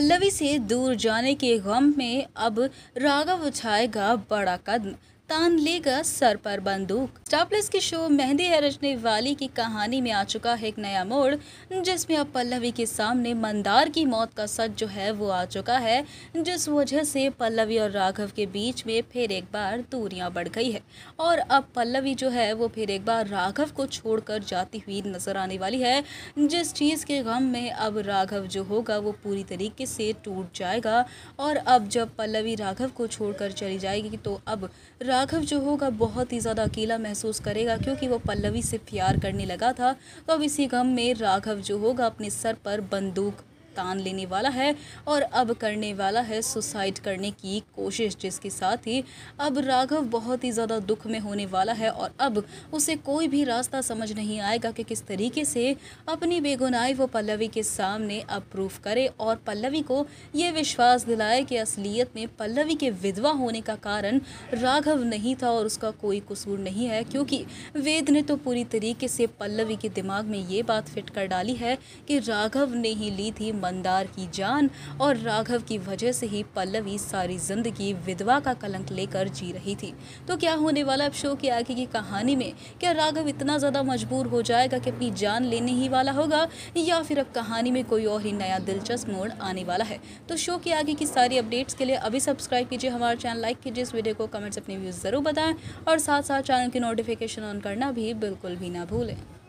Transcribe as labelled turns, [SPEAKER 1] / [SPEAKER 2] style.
[SPEAKER 1] पल्लवी से दूर जाने के गम में अब राघव उठाएगा बड़ा कदम तान लेगा सर पर बंदूक स्टार प्लस की शो मेहंदी है रचने वाली की कहानी में आ चुका है एक नया मोड़ जिसमें अब पल्लवी के सामने मंदार की मौत का सच जो है वो आ चुका है जिस वजह से पल्लवी और राघव के बीच में फिर एक बार दूरियां बढ़ गई है और अब पल्लवी जो है वो फिर एक बार राघव को छोड़कर जाती हुई नजर आने वाली है जिस चीज़ के गम में अब राघव जो होगा वो पूरी तरीके से टूट जाएगा और अब जब पल्लवी राघव को छोड़कर चली जाएगी तो अब राघव जो होगा बहुत ही ज़्यादा अकेला महसूस करेगा क्योंकि वो पल्लवी से प्यार करने लगा था तो अब इसी गम में राघव जो होगा अपने सर पर बंदूक तान लेने वाला है और अब करने वाला है सुसाइड करने की कोशिश जिसके साथ ही अब राघव बहुत ही ज़्यादा दुख में होने वाला है और अब उसे कोई भी रास्ता समझ नहीं आएगा कि किस तरीके से अपनी बेगुनाही वो पल्लवी के सामने अप्रूव करे और पल्लवी को ये विश्वास दिलाए कि असलियत में पल्लवी के विधवा होने का कारण राघव नहीं था और उसका कोई कसूर नहीं है क्योंकि वेद ने तो पूरी तरीके से पल्लवी के दिमाग में ये बात फिट कर डाली है कि राघव ने ही ली थी मंदार की जान और राघव की वजह से ही पल्लवी सारी जिंदगी विधवा का कलंक लेकर जी रही थी तो क्या होने वाला अब शो के आगे की कहानी में क्या राघव इतना ज़्यादा मजबूर हो जाएगा कि अपनी जान लेने ही वाला होगा या फिर अब कहानी में कोई और ही नया दिलचस्प मोड़ आने वाला है तो शो के आगे की सारी अपडेट्स के लिए अभी सब्सक्राइब कीजिए हमारा चैनल लाइक कीजिए इस वीडियो को कमेंट्स अपने व्यूज़ ज़रूर बताएं और साथ साथ चैनल की नोटिफिकेशन ऑन करना भी बिल्कुल भी ना भूलें